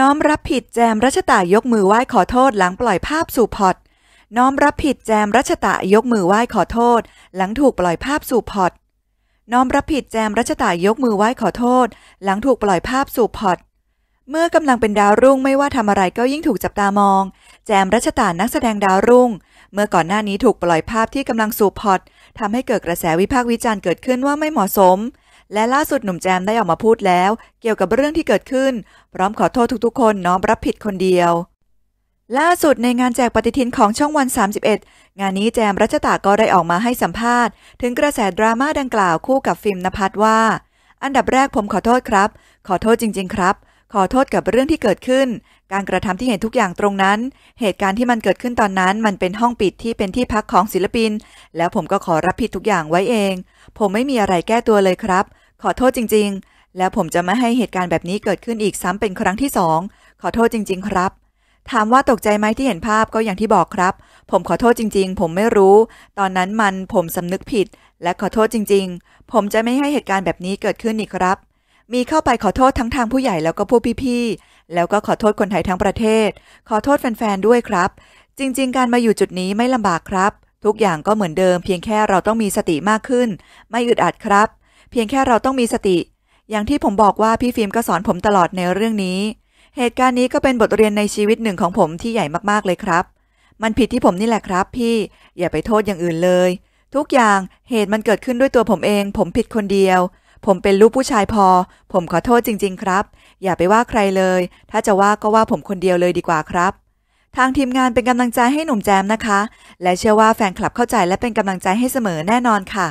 น้อมรับผิดแจมรัชตายกมือไหว้ขอโทษหลังปล่อยภาพสู่พอตน้อมรับผิดแจมรัชตายกมือไหว้ขอโทษ หลังถูกปล่อยภาพสู่พอตน้อมรับผิดแจมรัชตายกมือไหว้ขอโทษหลังถูกปล่อยภาพสู่พอตเมื่อกำลังเป็นดาวรุ่งไม่ว่าทำอะไรก็ยิ่งถูกจับตามอง แจมรัชตานักแสดงดาวรุ่ง เมื่อก่อนหน้านี้ถูกปล่อยภาพที่กำลังสู่พอตทำให้เกิดกระแสวิพากษ์วิจารณ์เกิดขึ้นว่าไม่เหมาะสมและล่าสุดหนุ่มแจมได้ออกมาพูดแล้ว เกี่ยวกับเรื่องที่เกิดขึ้น พร้อมขอโทษทุกๆคน น้อมรับผิดคนเดียว ล่าสุดในงานแจกปฏิทินของช่องวัน 31 งานนี้แจมรัชตาก็ได้ออกมาให้สัมภาษณ์ ถึงกระแสดราม่าดังกล่าวคู่กับฟิล์มนภัทรว่า อันดับแรกผมขอโทษครับ ขอโทษจริง ๆครับขอโทษกับเรื่องที่เกิดขึ้น การกระทำที่เห็นทุกอย่างตรงนั้น เหตุการณ์ที่มันเกิดขึ้นตอนนั้น มันเป็นห้องปิดที่เป็นที่พักของศิลปิน แล้วผมก็ขอรับผิดทุกอย่างไว้เอง ผมไม่มีอะไรแก้ตัวเลยครับ ขอโทษจริง ๆ แล้วผมจะไม่ให้เหตุการณ์แบบนี้เกิดขึ้นอีกซ้ำเป็นครั้งที่สองขอโทษจริง ๆ ครับ ถามว่าตกใจไหมที่เห็นภาพก็อย่างที่บอกครับ ผมขอโทษจริง ๆ ผมไม่รู้ ตอนนั้นมันผมสำนึกผิด และขอโทษจริง ๆ ผมจะไม่ให้เหตุการณ์แบบนี้เกิดขึ้นอีกครับมีเข้าไปขอโทษทั้งทางผู้ใหญ่แล้วก็พวกพี่ๆ แล้วก็ขอโทษคนไทยทั้งประเทศ ขอโทษแฟน ๆ ด้วยครับ จริงๆ การมาอยู่จุดนี้ไม่ลำบากครับ ทุกอย่างก็เหมือนเดิมเพียงแค่เราต้องมีสติมากขึ้น ไม่อึดอัดครับ เพียงแค่เราต้องมีสติ อย่างที่ผมบอกว่าพี่ฟิล์มก็สอนผมตลอดในเรื่องนี้ เหตุการณ์นี้ก็เป็นบทเรียนในชีวิตหนึ่งของผมที่ใหญ่มากๆ เลยครับ มันผิดที่ผมนี่แหละครับ พี่ อย่าไปโทษอย่างอื่นเลย ทุกอย่างเหตุมันเกิดขึ้นด้วยตัวผมเอง ผมผิดคนเดียวผมเป็นลูกผู้ชายพอ ผมขอโทษจริงๆครับ อย่าไปว่าใครเลย ถ้าจะว่าก็ว่าผมคนเดียวเลยดีกว่าครับ ทางทีมงานเป็นกำลังใจให้หนุ่มแจมนะคะ และเชื่อว่าแฟนคลับเข้าใจและเป็นกำลังใจให้เสมอแน่นอนค่ะ